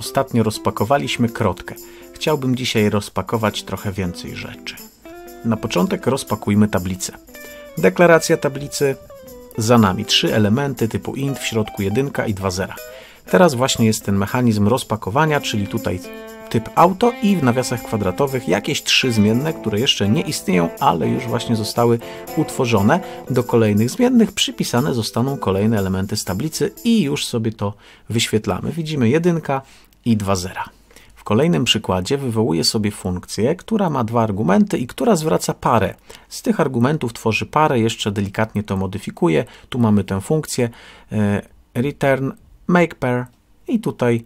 Ostatnio rozpakowaliśmy krotkę. Chciałbym dzisiaj rozpakować trochę więcej rzeczy. Na początek rozpakujmy tablicę. Deklaracja tablicy za nami. Trzy elementy typu int, w środku jedynka i dwa zera. Teraz właśnie jest ten mechanizm rozpakowania, czyli tutaj typ auto i w nawiasach kwadratowych jakieś trzy zmienne, które jeszcze nie istnieją, ale już właśnie zostały utworzone. Do kolejnych zmiennych przypisane zostaną kolejne elementy z tablicy i już sobie to wyświetlamy. Widzimy jedynka, i dwa zera. W kolejnym przykładzie wywołuję sobie funkcję, która ma dwa argumenty i która zwraca parę. Z tych argumentów tworzy parę, jeszcze delikatnie to modyfikuję. Tu mamy tę funkcję e, return make pair i tutaj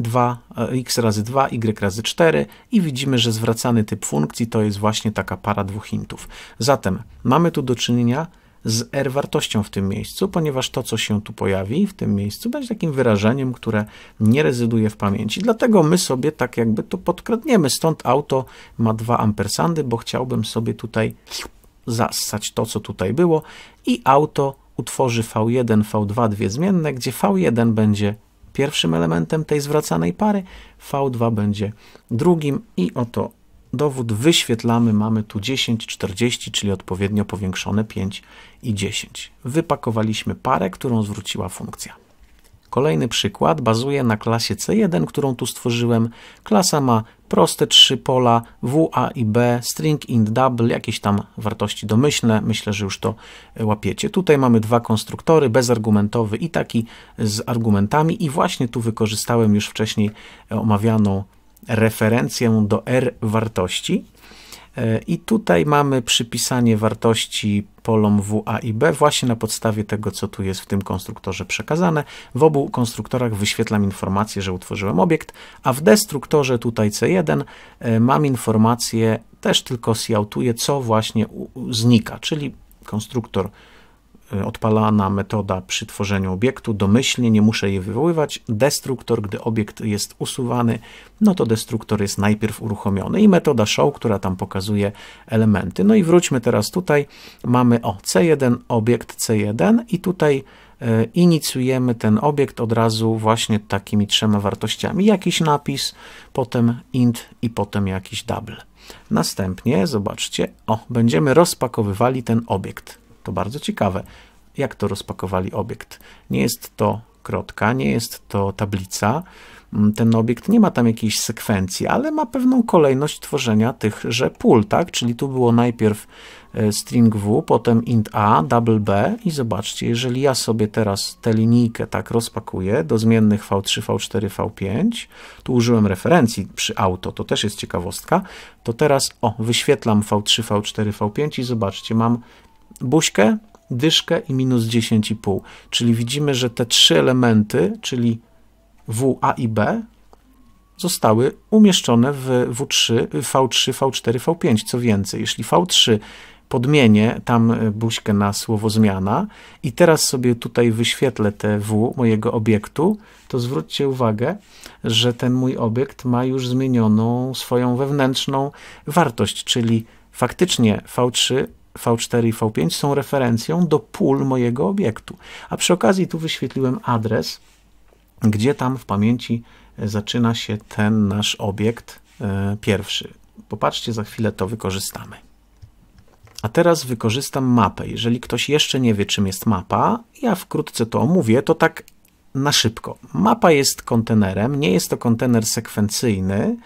2, e, x razy 2, y razy 4 i widzimy, że zwracany typ funkcji to jest właśnie taka para dwóch intów. Zatem mamy tu do czynienia z R wartością w tym miejscu, ponieważ to, co się tu pojawi w tym miejscu, będzie takim wyrażeniem, które nie rezyduje w pamięci. Dlatego my sobie tak jakby to podkradniemy. Stąd auto ma dwa ampersandy, bo chciałbym sobie tutaj zassać to, co tutaj było i auto utworzy V1, V2 dwie zmienne, gdzie V1 będzie pierwszym elementem tej zwracanej pary, V2 będzie drugim i oto dowód wyświetlamy, mamy tu 10, 40, czyli odpowiednio powiększone 5 i 10. Wypakowaliśmy parę, którą zwróciła funkcja. Kolejny przykład bazuje na klasie C1, którą tu stworzyłem. Klasa ma proste trzy pola W, A i B, string, int, double, jakieś tam wartości domyślne. Myślę, że już to e, łapiecie. Tutaj mamy dwa konstruktory, bezargumentowy i taki z argumentami i właśnie tu wykorzystałem już wcześniej e, omawianą referencję do R wartości e, i tutaj mamy przypisanie wartości polom W, A i B właśnie na podstawie tego, co tu jest w tym konstruktorze przekazane. W obu konstruktorach wyświetlam informację, że utworzyłem obiekt, a w destruktorze tutaj C1 e, mam informację, też tylko syautuję, co właśnie znika, czyli konstruktor odpalana metoda przy tworzeniu obiektu, domyślnie nie muszę jej wywoływać. Destruktor, gdy obiekt jest usuwany, no to destruktor jest najpierw uruchomiony i metoda show, która tam pokazuje elementy. No i wróćmy teraz tutaj, mamy o C1, obiekt C1 i tutaj e, inicjujemy ten obiekt od razu właśnie takimi trzema wartościami. Jakiś napis, potem int i potem jakiś double. Następnie, zobaczcie, o, będziemy rozpakowywali ten obiekt. To bardzo ciekawe, jak to rozpakowali obiekt. Nie jest to krotka, nie jest to tablica. Mm, ten obiekt nie ma tam jakiejś sekwencji, ale ma pewną kolejność tworzenia tychże pól, tak? Czyli tu było najpierw e, string w, potem int a, double b i zobaczcie, jeżeli ja sobie teraz tę linijkę tak rozpakuję do zmiennych v3, v4, v5, tu użyłem referencji przy auto, to też jest ciekawostka, to teraz o, wyświetlam v3, v4, v5 i zobaczcie, mam buźkę, dyszkę i minus 10,5. Czyli widzimy, że te trzy elementy, czyli W, A i B, zostały umieszczone w W3, V3, V4, V5. Co więcej, jeśli V3 podmienię tam e, buźkę na słowo zmiana i teraz sobie tutaj wyświetlę te W mojego obiektu, to zwróćcie uwagę, że ten mój obiekt ma już zmienioną swoją wewnętrzną wartość, czyli faktycznie V3 V4 i V5 są referencją do pól mojego obiektu. A przy okazji tu wyświetliłem adres, gdzie tam w pamięci e, zaczyna się ten nasz obiekt e, pierwszy. Popatrzcie, za chwilę to wykorzystamy. A teraz wykorzystam mapę. Jeżeli ktoś jeszcze nie wie, czym jest mapa, ja wkrótce to omówię, to tak na szybko. Mapa jest kontenerem, nie jest to kontener sekwencyjny,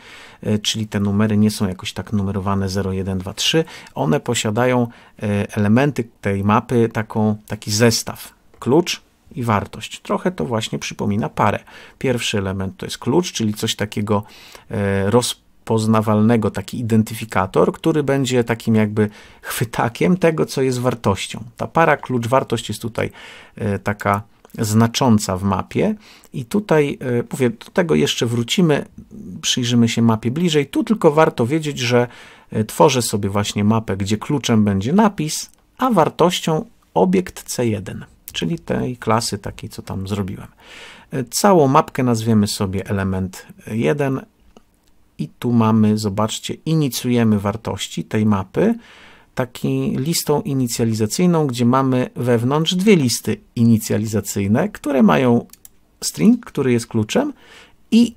e, czyli te numery nie są jakoś tak numerowane 0, 1, 2, 3. One posiadają e, elementy tej mapy, taką, taki zestaw. Klucz, i wartość. Trochę to właśnie przypomina parę. Pierwszy element to jest klucz, czyli coś takiego e, rozpoznawalnego, taki identyfikator, który będzie takim jakby chwytakiem tego, co jest wartością. Ta para klucz wartość jest tutaj taka znacząca w mapie. I tutaj, e, mówię, do tego jeszcze wrócimy, przyjrzymy się mapie bliżej. Tu tylko warto wiedzieć, że e, tworzę sobie właśnie mapę, gdzie kluczem będzie napis, a wartością obiekt C1, czyli tej klasy takiej, co tam zrobiłem. E, całą mapkę nazwiemy sobie element 1 i tu mamy, zobaczcie, inicjujemy wartości tej mapy, taki listą inicjalizacyjną, gdzie mamy wewnątrz dwie listy inicjalizacyjne, które mają string, który jest kluczem i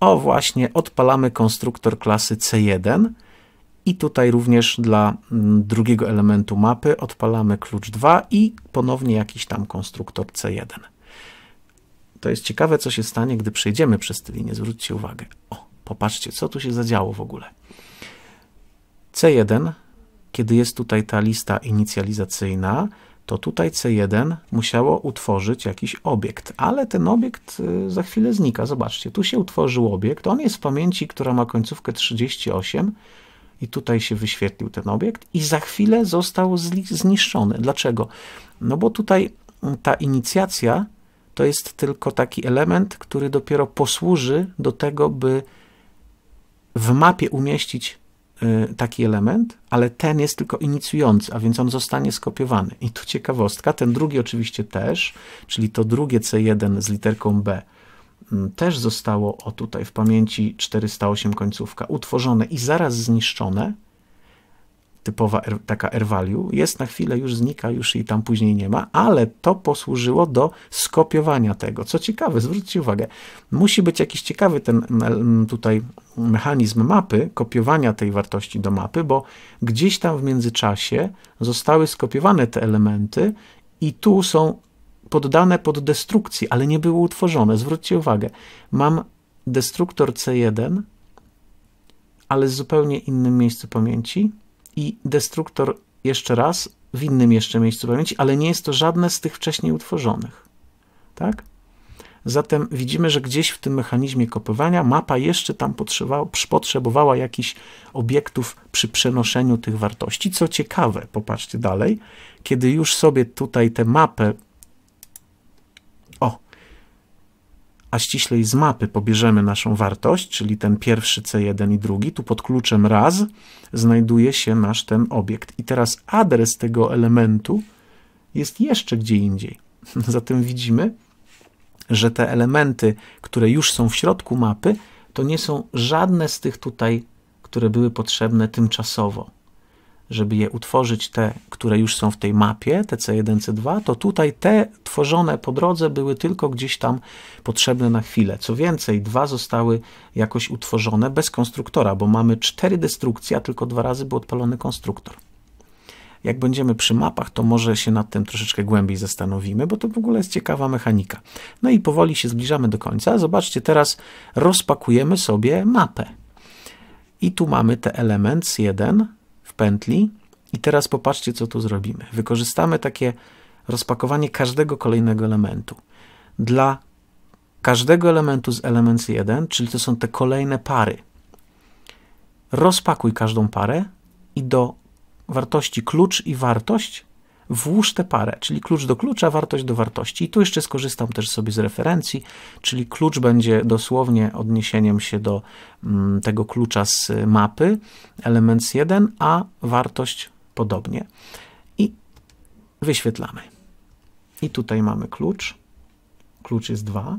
o właśnie odpalamy konstruktor klasy C1 i tutaj również dla mm, drugiego elementu mapy odpalamy klucz 2 i ponownie jakiś tam konstruktor C1. To jest ciekawe, co się stanie, gdy przejdziemy przez tę linię. Zwróćcie uwagę. O, popatrzcie, co tu się zadziało w ogóle. C1 kiedy jest tutaj ta lista inicjalizacyjna, to tutaj C1 musiało utworzyć jakiś obiekt, ale ten obiekt y, za chwilę znika. Zobaczcie, tu się utworzył obiekt, on jest w pamięci, która ma końcówkę 38 i tutaj się wyświetlił ten obiekt i za chwilę został zniszczony. Dlaczego? No bo tutaj mm, ta inicjacja to jest tylko taki element, który dopiero posłuży do tego, by w mapie umieścić Y, taki element, ale ten jest tylko inicjujący, a więc on zostanie skopiowany. I tu ciekawostka, ten drugi oczywiście też, czyli to drugie C1 z literką B y, też zostało, o tutaj w pamięci 408 końcówka, utworzone i zaraz zniszczone, typowa R, er, taka R value, jest na chwilę, już znika, już i tam później nie ma, ale to posłużyło do skopiowania tego. Co ciekawe, zwróćcie uwagę, musi być jakiś ciekawy ten tutaj mechanizm mapy, kopiowania tej wartości do mapy, bo gdzieś tam w międzyczasie zostały skopiowane te elementy i tu są poddane pod destrukcję, ale nie były utworzone. Zwróćcie uwagę, mam destruktor C1, ale z zupełnie innym miejscu pamięci, i destruktor jeszcze raz w innym jeszcze miejscu pamięci, ale nie jest to żadne z tych wcześniej utworzonych. Tak? Zatem widzimy, że gdzieś w tym mechanizmie kopywania mapa jeszcze tam potrzebowała jakichś obiektów przy przenoszeniu tych wartości. Co ciekawe, popatrzcie dalej, kiedy już sobie tutaj tę mapę a ściślej z mapy pobierzemy naszą wartość, czyli ten pierwszy C1 i drugi, tu pod kluczem raz znajduje się nasz ten obiekt. I teraz adres tego elementu jest jeszcze gdzie indziej. Zatem widzimy, że te elementy, które już są w środku mapy, to nie są żadne z tych tutaj, które były potrzebne tymczasowo żeby je utworzyć, te, które już są w tej mapie, te C1, C2, to tutaj te tworzone po drodze były tylko gdzieś tam potrzebne na chwilę. Co więcej, dwa zostały jakoś utworzone bez konstruktora, bo mamy cztery destrukcje, a tylko dwa razy był odpalony konstruktor. Jak będziemy przy mapach, to może się nad tym troszeczkę głębiej zastanowimy, bo to w ogóle jest ciekawa mechanika. No i powoli się zbliżamy do końca. Zobaczcie, teraz rozpakujemy sobie mapę. I tu mamy te element 1, pętli. I teraz popatrzcie, co tu zrobimy. Wykorzystamy takie rozpakowanie każdego kolejnego elementu. Dla każdego elementu z elementu 1, czyli to są te kolejne pary. Rozpakuj każdą parę i do wartości klucz i wartość włóż tę parę, czyli klucz do klucza, wartość do wartości. I tu jeszcze skorzystam też sobie z referencji, czyli klucz będzie dosłownie odniesieniem się do mm, tego klucza z mapy element 1, a wartość podobnie. I wyświetlamy. I tutaj mamy klucz. Klucz jest 2.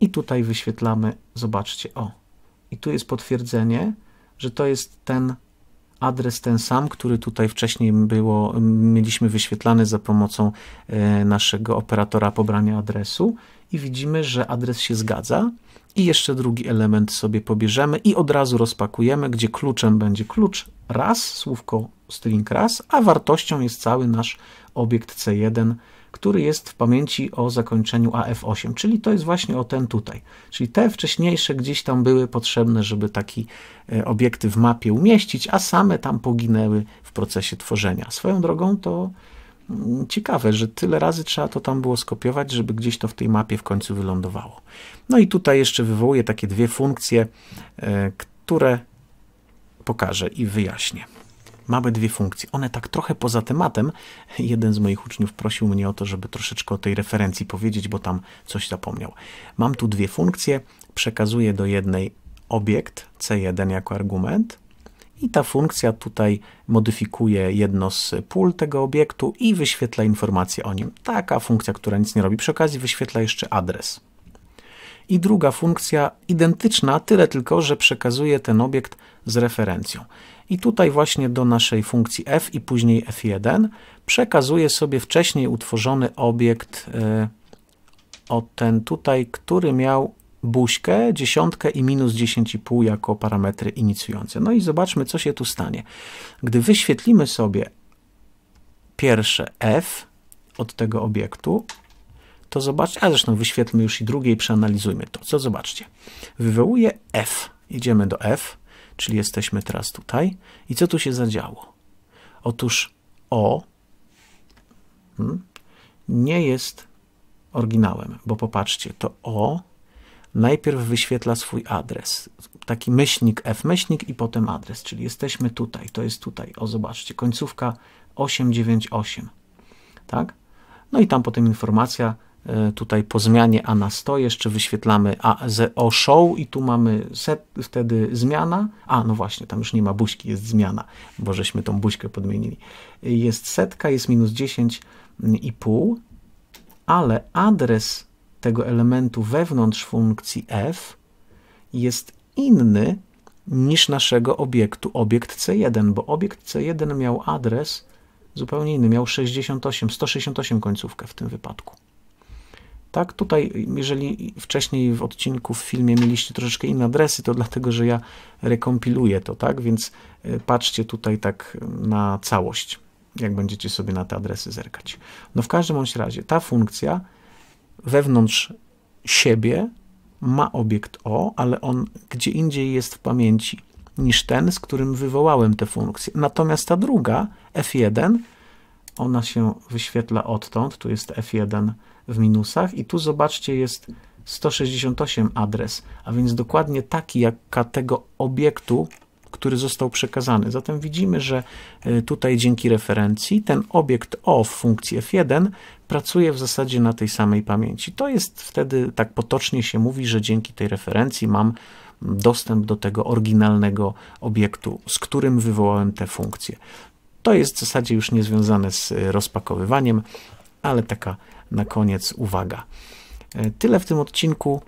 I tutaj wyświetlamy, zobaczcie, o. I tu jest potwierdzenie, że to jest ten adres ten sam, który tutaj wcześniej było, mieliśmy wyświetlany za pomocą e, naszego operatora pobrania adresu i widzimy, że adres się zgadza. I jeszcze drugi element sobie pobierzemy i od razu rozpakujemy, gdzie kluczem będzie klucz raz, słówko string raz, a wartością jest cały nasz obiekt C1 który jest w pamięci o zakończeniu AF8, czyli to jest właśnie o ten tutaj. Czyli te wcześniejsze gdzieś tam były potrzebne, żeby taki e, obiekty w mapie umieścić, a same tam poginęły w procesie tworzenia. Swoją drogą to mm, ciekawe, że tyle razy trzeba to tam było skopiować, żeby gdzieś to w tej mapie w końcu wylądowało. No i tutaj jeszcze wywołuję takie dwie funkcje, e, które pokażę i wyjaśnię mamy dwie funkcje. One tak trochę poza tematem. Jeden z moich uczniów prosił mnie o to, żeby troszeczkę o tej referencji powiedzieć, bo tam coś zapomniał. Mam tu dwie funkcje. Przekazuję do jednej obiekt C1 jako argument i ta funkcja tutaj modyfikuje jedno z pól tego obiektu i wyświetla informacje o nim. Taka funkcja, która nic nie robi. Przy okazji wyświetla jeszcze adres i druga funkcja identyczna, tyle tylko, że przekazuje ten obiekt z referencją. I tutaj właśnie do naszej funkcji f i później f1 przekazuje sobie wcześniej utworzony obiekt e, o ten tutaj, który miał buźkę, dziesiątkę i minus 10,5 jako parametry inicjujące. No i zobaczmy, co się tu stanie. Gdy wyświetlimy sobie pierwsze f od tego obiektu, to zobaczcie, a zresztą wyświetlmy już i drugie i przeanalizujmy to. Co zobaczcie? Wywołuje F. Idziemy do F, czyli jesteśmy teraz tutaj. I co tu się zadziało? Otóż O hmm, nie jest oryginałem, bo popatrzcie, to O najpierw wyświetla swój adres. Taki myślnik F myślnik i potem adres, czyli jesteśmy tutaj, to jest tutaj. O, zobaczcie, końcówka 898. Tak? No i tam potem informacja E, tutaj po zmianie A na 100 jeszcze wyświetlamy A z O show i tu mamy set, wtedy zmiana. A, no właśnie, tam już nie ma buźki, jest zmiana, bo żeśmy tą buźkę podmienili. Jest setka, jest minus 10,5, i pół, ale adres tego elementu wewnątrz funkcji f jest inny niż naszego obiektu, obiekt C1, bo obiekt C1 miał adres zupełnie inny, miał 68, 168 końcówkę w tym wypadku. Tak, tutaj, jeżeli wcześniej w odcinku, w filmie mieliście troszeczkę inne adresy, to dlatego, że ja rekompiluję to, tak? Więc e, patrzcie tutaj tak mm, na całość, jak będziecie sobie na te adresy zerkać. No w każdym bądź razie, ta funkcja wewnątrz siebie ma obiekt O, ale on gdzie indziej jest w pamięci niż ten, z którym wywołałem tę funkcję. Natomiast ta druga, F1, ona się wyświetla odtąd, tu jest F1 w minusach i tu zobaczcie jest 168 adres, a więc dokładnie taki jak tego obiektu, który został przekazany. Zatem widzimy, że e, tutaj dzięki referencji ten obiekt O w funkcji F1 pracuje w zasadzie na tej samej pamięci. To jest wtedy, tak potocznie się mówi, że dzięki tej referencji mam dostęp do tego oryginalnego obiektu, z którym wywołałem tę funkcję. To jest w zasadzie już niezwiązane z e, rozpakowywaniem, ale taka na koniec uwaga. E, tyle w tym odcinku.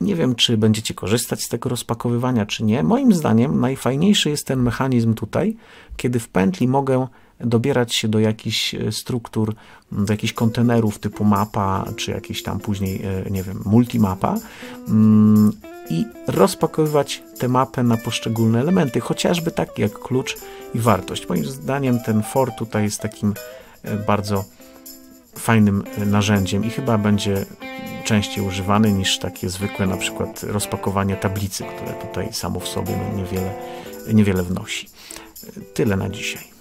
Nie wiem, czy będziecie korzystać z tego rozpakowywania, czy nie. Moim zdaniem najfajniejszy jest ten mechanizm tutaj, kiedy w pętli mogę dobierać się do jakichś e, struktur, do jakichś kontenerów typu mapa, czy jakiś tam później, nie wiem, multimapa mm, i rozpakowywać tę mapę na poszczególne elementy, chociażby takie jak klucz i wartość. Moim zdaniem ten for tutaj jest takim e, bardzo fajnym e, narzędziem i chyba będzie częściej używany niż takie zwykłe na przykład rozpakowanie tablicy, które tutaj samo w sobie no, niewiele, niewiele wnosi. E, tyle na dzisiaj.